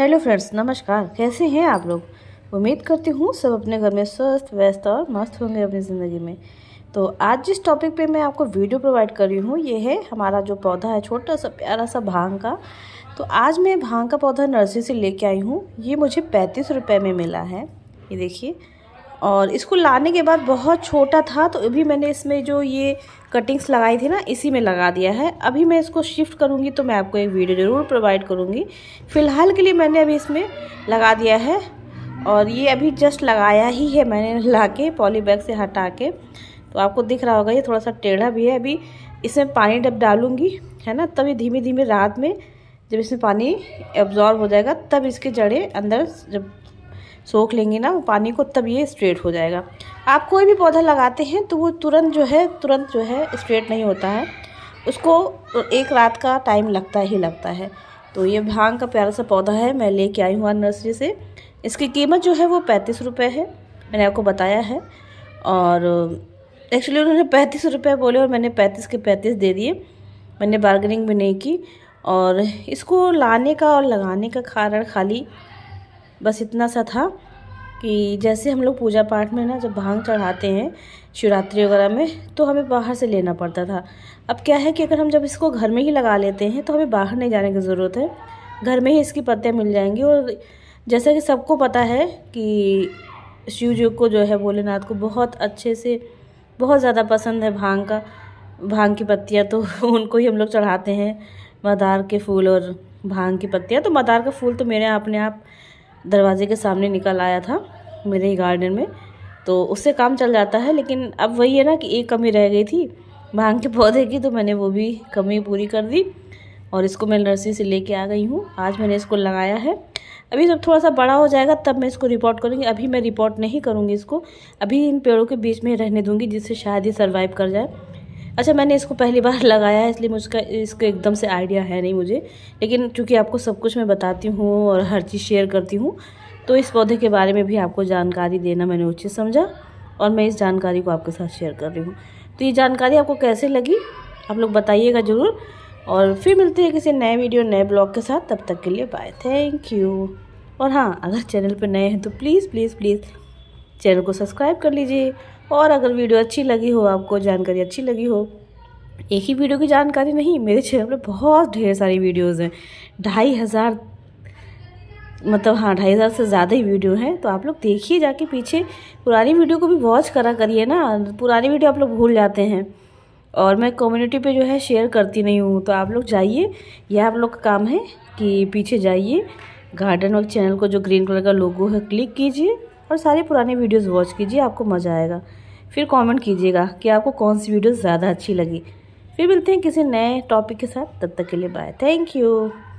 hello friends नमस्कार कैसे हैं आप लोग उम्मीद करती हूँ सब अपने घर में स्वस्थ व्यस्त और मस्त होंगे अपनी ज़िंदगी में तो आज जिस टॉपिक पे मैं आपको वीडियो प्रोवाइड कर रही हूँ ये है हमारा जो पौधा है छोटा सा प्यारा सा भांग का तो आज मैं भांग का पौधा नर्सरी से लेके आई हूँ ये मुझे पैंतीस रुपये में मिला है ये देखिए और इसको लाने के बाद बहुत छोटा था तो अभी मैंने इसमें जो ये कटिंग्स लगाई थी ना इसी में लगा दिया है अभी मैं इसको शिफ्ट करूँगी तो मैं आपको एक वीडियो ज़रूर प्रोवाइड करूँगी फ़िलहाल के लिए मैंने अभी इसमें लगा दिया है और ये अभी जस्ट लगाया ही है मैंने ला के पॉली बैग से हटा के तो आपको दिख रहा होगा ये थोड़ा सा टेढ़ा भी है अभी इसमें पानी डब डालूँगी है ना तभी धीमे धीमे रात में जब इसमें पानी एब्जॉर्व हो जाएगा तब इसके जड़ें अंदर जब सोख लेंगे ना वो पानी को तब ये स्ट्रेट हो जाएगा आप कोई भी पौधा लगाते हैं तो वो तुरंत जो है तुरंत जो है स्ट्रेट नहीं होता है उसको एक रात का टाइम लगता ही लगता है तो ये भांग का प्यारा सा पौधा है मैं ले आई हूँ नर्सरी से इसकी कीमत जो है वो पैंतीस रुपये है मैंने आपको बताया है और एक्चुअली उन्होंने पैंतीस रुपये बोले और मैंने पैंतीस के पैंतीस दे दिए मैंने बार्गनिंग भी नहीं की और इसको लाने का और लगाने का कारण खाली बस इतना सा था कि जैसे हम लोग पूजा पाठ में ना जब भांग चढ़ाते हैं शिवरात्रि वगैरह में तो हमें बाहर से लेना पड़ता था अब क्या है कि अगर हम जब इसको घर में ही लगा लेते हैं तो हमें बाहर नहीं जाने की ज़रूरत है घर में ही इसकी पत्तियाँ मिल जाएंगी और जैसा कि सबको पता है कि शिव जी को जो है भोलेनाथ को बहुत अच्छे से बहुत ज़्यादा पसंद है भांग का भांग की पत्तियाँ तो उनको ही हम लोग चढ़ाते हैं मदार के फूल और भांग की पत्तियाँ तो मदार का फूल तो मेरे अपने आप दरवाजे के सामने निकल आया था मेरे ही गार्डन में तो उससे काम चल जाता है लेकिन अब वही है ना कि एक कमी रह गई थी भांग के पौधे की तो मैंने वो भी कमी पूरी कर दी और इसको मैं नर्सरी से लेके आ गई हूँ आज मैंने इसको लगाया है अभी जब थोड़ा सा बड़ा हो जाएगा तब मैं इसको रिपोर्ट करूँगी अभी मैं रिपोर्ट नहीं करूँगी इसको अभी इन पेड़ों के बीच में रहने दूँगी जिससे शायद ये सर्वाइव कर जाए अच्छा मैंने इसको पहली बार लगाया है इसलिए मुझका इसका एकदम से आइडिया है नहीं मुझे लेकिन चूँकि आपको सब कुछ मैं बताती हूँ और हर चीज़ शेयर करती हूँ तो इस पौधे के बारे में भी आपको जानकारी देना मैंने उचित समझा और मैं इस जानकारी को आपके साथ शेयर कर रही हूँ तो ये जानकारी आपको कैसे लगी आप लोग बताइएगा ज़रूर और फिर मिलते हैं किसी नए वीडियो नए ब्लॉग के साथ तब तक के लिए बाय थैंक यू और हाँ अगर चैनल पर नए हैं तो प्लीज़ प्लीज़ प्लीज़ चैनल को सब्सक्राइब कर लीजिए और अगर वीडियो अच्छी लगी हो आपको जानकारी अच्छी लगी हो एक ही वीडियो की जानकारी नहीं मेरे चैनल पर बहुत ढेर सारी वीडियोज़ हैं ढाई हज़ार मतलब हाँ ढाई हज़ार से ज़्यादा ही वीडियो हैं तो आप लोग देखिए जाके पीछे पुरानी वीडियो को भी वॉच करा करिए ना पुरानी वीडियो आप लोग भूल जाते हैं और मैं कम्युनिटी पे जो है शेयर करती नहीं हूँ तो आप लोग जाइए यह आप लोग का काम है कि पीछे जाइए गार्डन वर्क चैनल को जो ग्रीन कलर का लोगो है क्लिक कीजिए और सारी पुरानी वीडियोज़ वॉच कीजिए आपको मज़ा आएगा फिर कमेंट कीजिएगा कि आपको कौन सी वीडियो ज़्यादा अच्छी लगी फिर मिलते हैं किसी नए टॉपिक के साथ तब तक के लिए बाय थैंक यू